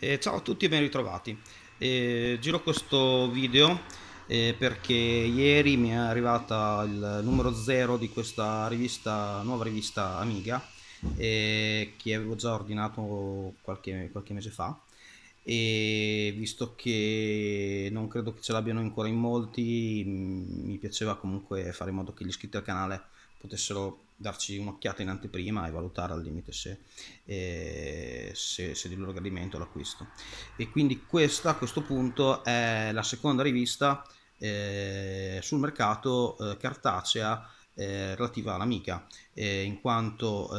Eh, ciao a tutti e ben ritrovati. Eh, giro questo video eh, perché ieri mi è arrivata il numero 0 di questa rivista, nuova rivista Amiga eh, che avevo già ordinato qualche, qualche, mese fa e visto che non credo che ce l'abbiano ancora in molti mm, mi piaceva comunque fare in modo che gli iscritti al canale potessero darci un'occhiata in anteprima e valutare al limite se, eh, se, se di loro gradimento l'acquisto. E quindi questa a questo punto è la seconda rivista eh, sul mercato eh, cartacea eh, relativa all'Amiga, eh, in quanto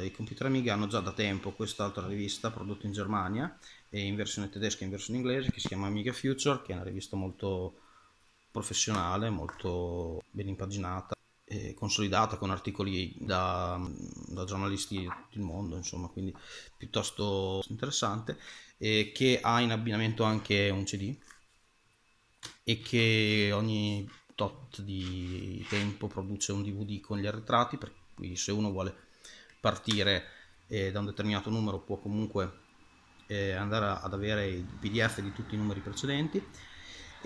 eh, i computer Amiga hanno già da tempo quest'altra rivista prodotta in Germania, in versione tedesca e in versione inglese, che si chiama Amiga Future, che è una rivista molto professionale, molto ben impaginata eh, consolidata con articoli da, da, giornalisti di tutto il mondo, insomma, quindi piuttosto interessante, eh, che ha in abbinamento anche un CD e che ogni tot di tempo produce un DVD con gli arretrati, per cui se uno vuole partire eh, da un determinato numero può comunque eh, andare ad avere il PDF di tutti i numeri precedenti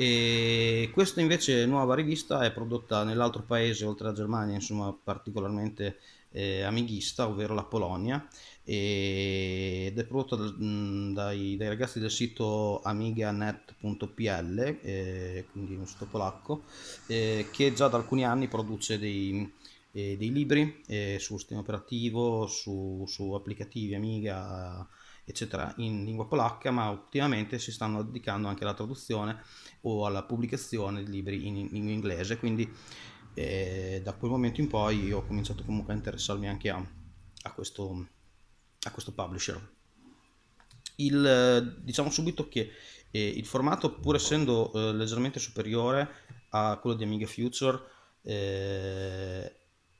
e questa invece nuova rivista è prodotta nell'altro paese oltre alla Germania insomma particolarmente eh, amighista ovvero la Polonia e, ed è prodotta mh, dai, dai, ragazzi del sito amiganet.pl eh, quindi un sito polacco eh, che già da alcuni anni produce dei, eh, dei libri eh, sul sistema operativo su, su applicativi Amiga eccetera, in lingua polacca, ma ultimamente si stanno dedicando anche alla traduzione o alla pubblicazione di libri in lingua inglese, quindi eh, da quel momento in poi io ho cominciato comunque a interessarmi anche a, a, questo, a questo, publisher. Il, diciamo subito che eh, il formato, pur essendo eh, leggermente superiore a quello di Amiga Future, eh,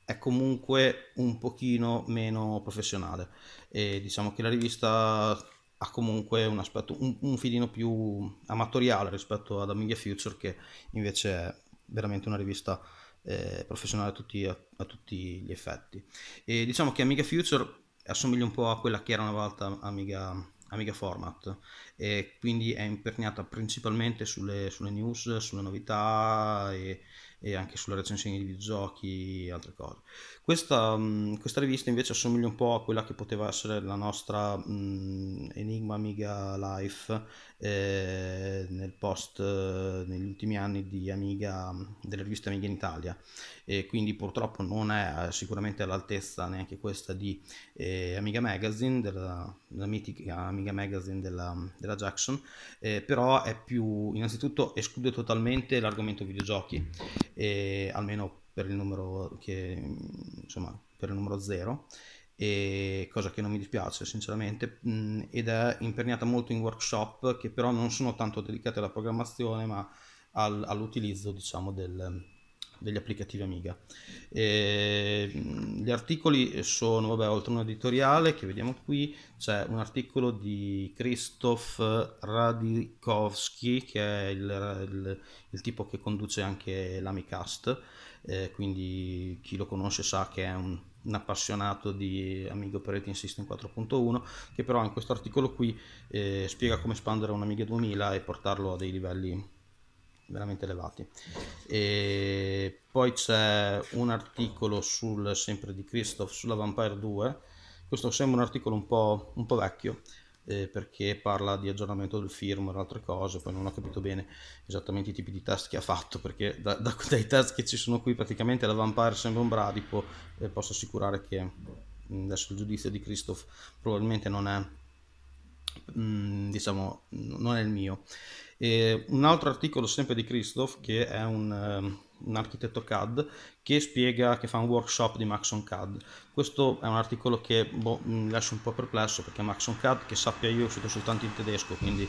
è comunque un pochino meno professionale e diciamo che la rivista ha comunque un aspetto un, un filino più amatoriale rispetto ad Amiga Future che invece è veramente una rivista eh, professionale a tutti, a, a tutti, gli effetti e diciamo che Amiga Future assomiglia un po' a quella che era una volta Amiga, Amiga Format e quindi è imperniata principalmente sulle, sulle news, sulle novità e e anche sulla recensione di videogiochi e altre cose. Questa, mh, mm, questa, rivista invece assomiglia un po' a quella che poteva essere la nostra mh, mm, Enigma Amiga Life eh, nel post eh, negli ultimi anni di Amiga, della rivista Amiga in Italia e quindi purtroppo non è eh, sicuramente all'altezza neanche questa di eh, Amiga Magazine, della, della, mitica Amiga Magazine della, della Jackson, eh, però è più, innanzitutto esclude totalmente l'argomento videogiochi, almeno per il numero che, insomma, per il numero zero cosa che non mi dispiace sinceramente mh, mm, ed è imperniata molto in workshop che però non sono tanto dedicate alla programmazione ma al, all'utilizzo diciamo del, degli applicativi Amiga e, mh, mm, gli articoli sono vabbè, oltre a un editoriale che vediamo qui c'è un articolo di Christoph Radikowski che è il, il, il tipo che conduce anche l'Amicast eh, quindi chi lo conosce sa che è un un appassionato di Amiga Operating System 4.1 che però in questo articolo qui eh, spiega come espandere un Amiga 2000 e portarlo a dei livelli veramente elevati e poi c'è un articolo sul, sempre di Christoph sulla Vampire 2 questo sembra un articolo un po', un po vecchio eh, perché parla di aggiornamento del firmware e altre cose, poi non ho capito bene esattamente i tipi di test che ha fatto, perché da, da, dai test che ci sono qui praticamente la Vampire sembra un bradipo e eh, posso assicurare che mm, adesso il giudizio di Christoph probabilmente non è, mh, mm, diciamo, non è il mio. E un altro articolo sempre di Christoph, che è un, ehm, un architetto CAD, che spiega, che fa un workshop di Maxon CAD. Questo è un articolo che boh, mi lascia un po' perplesso, perché Maxon CAD, che sappia io, è uscito soltanto in tedesco, quindi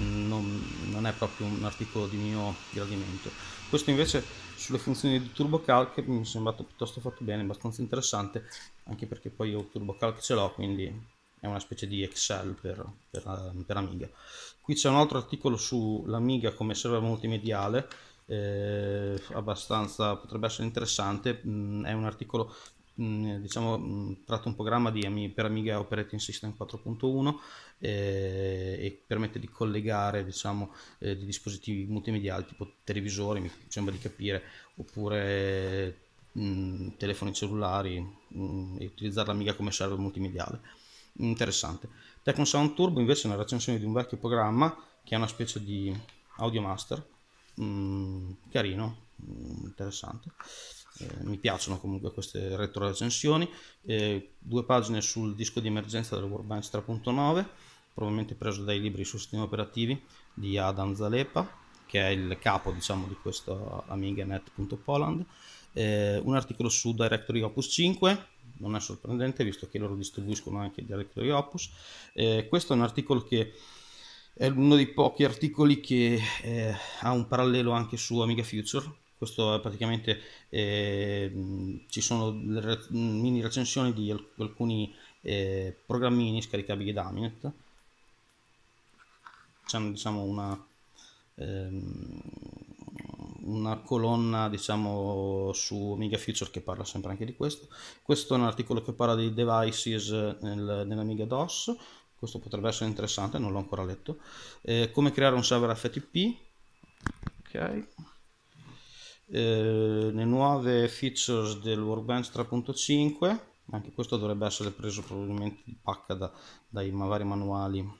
non, non è proprio un articolo di mio gradimento. Questo invece sulle funzioni di TurboCalc mi è sembrato piuttosto fatto bene, abbastanza interessante, anche perché poi io TurboCalc ce l'ho, quindi è una specie di Excel per, per, eh, per Amiga. Qui c'è un altro articolo sull'Amiga come server multimediale, eh, abbastanza potrebbe essere interessante, mm, è un articolo mm, diciamo mh, mm, tratto un programma di, per Amiga Operating System 4.1 eh, e permette di collegare diciamo eh, di dispositivi multimediali tipo televisori mi sembra di capire oppure mh, mm, telefoni cellulari mh, mm, e utilizzare l'Amiga come server multimediale interessante. Tecno Sound Turbo invece è una recensione di un vecchio programma che è una specie di Audio Master, mm, carino, mm, interessante. Eh, mi piacciono comunque queste retro recensioni. Eh, due pagine sul disco di emergenza del Workbench 3.9, probabilmente preso dai libri su sistemi operativi di Adam Zalepa, che è il capo diciamo, di questo AmigaNet.Poland. Eh, un articolo su Directory Opus 5 non è sorprendente visto che loro distribuiscono anche i directory opus. Eh, questo è un articolo che è uno dei pochi articoli che eh, ha un parallelo anche su Amiga Future. Questo è praticamente eh, ci sono le mini recensioni di alc alcuni eh, programmini scaricabili da Aminet. C'è diciamo una ehm, una colonna diciamo su Amiga Feature che parla sempre anche di questo questo è un articolo che parla di devices nel, nell'Amiga DOS questo potrebbe essere interessante, non l'ho ancora letto eh, come creare un server FTP ok eh, le nuove features del Workbench 3.5 anche questo dovrebbe essere preso probabilmente di pacca da, dai vari manuali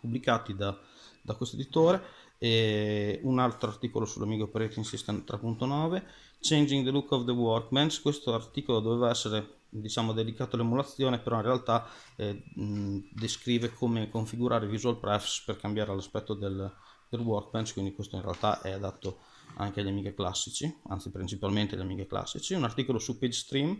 pubblicati da, da questo editore e un altro articolo sull'Amiga Operating System 3.9, Changing the Look of the Workbench, questo articolo doveva essere diciamo dedicato all'emulazione, però in realtà eh, mh, descrive come configurare Visual Prefs per cambiare l'aspetto del, del, workbench, quindi questo in realtà è adatto anche agli Amiga classici, anzi principalmente agli Amiga classici, un articolo su PageStream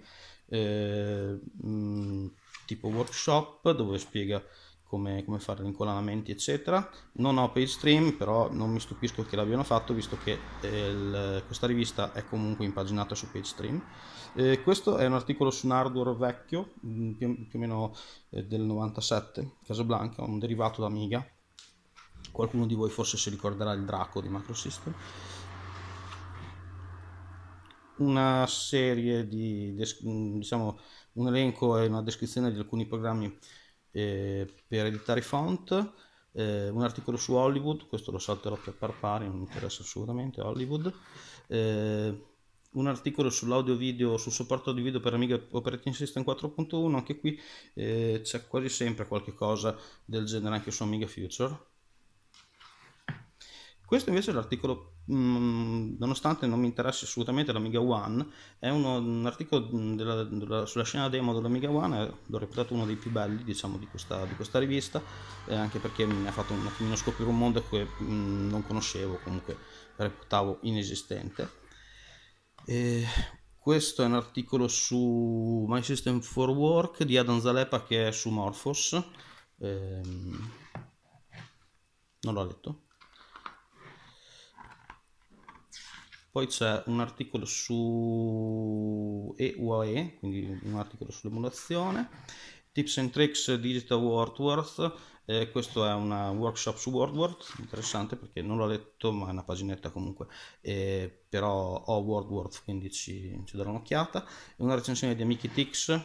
eh, mh, tipo workshop dove spiega come, come fare rincolanamenti eccetera. Non ho page stream però non mi stupisco che l'abbiano fatto visto che eh, il, questa rivista è comunque impaginata su page stream. Eh, questo è un articolo su un hardware vecchio, mm, più, più o meno eh, del 97, Casablanca, un derivato da Amiga. Qualcuno di voi forse si ricorderà il Draco di Macrosystem. Una serie di, mm, diciamo, un elenco e una descrizione di alcuni programmi eh, per editare font, eh, un articolo su Hollywood, questo lo salterò per par pari, non mi interessa assolutamente Hollywood, eh, un articolo sull'audio video, sul supporto di video per Amiga Operating System 4.1, anche qui eh, c'è quasi sempre qualche cosa del genere anche su Amiga Future. Questo invece è l'articolo, mm, nonostante non mi interessi assolutamente l'Amiga One, è uno, un articolo mm, della, della, sulla scena demo dell'Amiga One, eh, l'ho reputato uno dei più belli diciamo, di, questa, di questa rivista, eh, anche perché mi ha fatto un attimino scoprire un mondo che mh, mm, non conoscevo, comunque reputavo inesistente. E questo è un articolo su My System for Work di Adam Zalepa che è su Morphos. Ehm, non l'ho letto Poi c'è un articolo su EUAE, quindi un articolo sull'emulazione, Tips and Tricks Digital Wordsworth, eh, questo è un workshop su WordWord, interessante perché non l'ho letto ma è una paginetta comunque, eh, però ho WordWord quindi ci, ci darò un'occhiata, una recensione di Amici Tix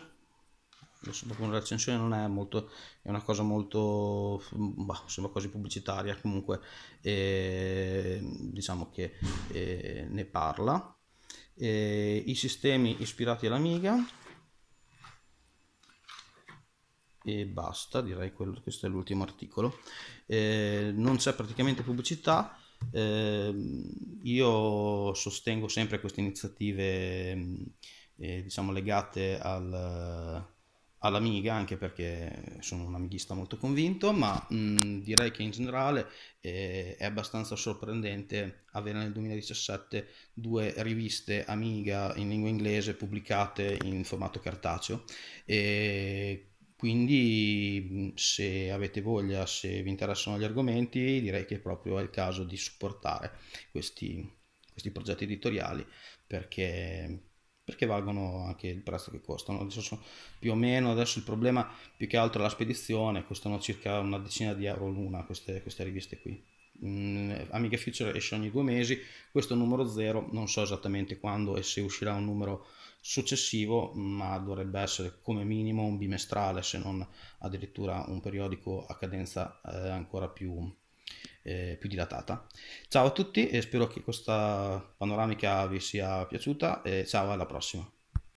la recensione non è molto è una cosa molto bah, sembra quasi pubblicitaria comunque eh, diciamo che eh, ne parla eh, i sistemi ispirati all'Amiga e basta direi quello, questo è l'ultimo articolo non c'è praticamente pubblicità io sostengo sempre queste iniziative diciamo legate al all'amiga anche perché sono un amichista molto convinto, ma mh, direi che in generale eh, è abbastanza sorprendente avere nel 2017 due riviste amiga in lingua inglese pubblicate in formato cartaceo e quindi se avete voglia, se vi interessano gli argomenti, direi che proprio è il caso di supportare questi, questi progetti editoriali perché perché valgono anche il prezzo che costano. Adesso più o meno adesso il problema più che altro è la spedizione, costano circa una decina di euro l'una queste, queste riviste qui. Mm, Amiga Future esce ogni due mesi, questo numero zero, non so esattamente quando e se uscirà un numero successivo, ma dovrebbe essere come minimo un bimestrale, se non addirittura un periodico a cadenza eh, ancora più, eh, più dilatata. Ciao a tutti e eh, spero che questa panoramica vi sia piaciuta e ciao alla prossima.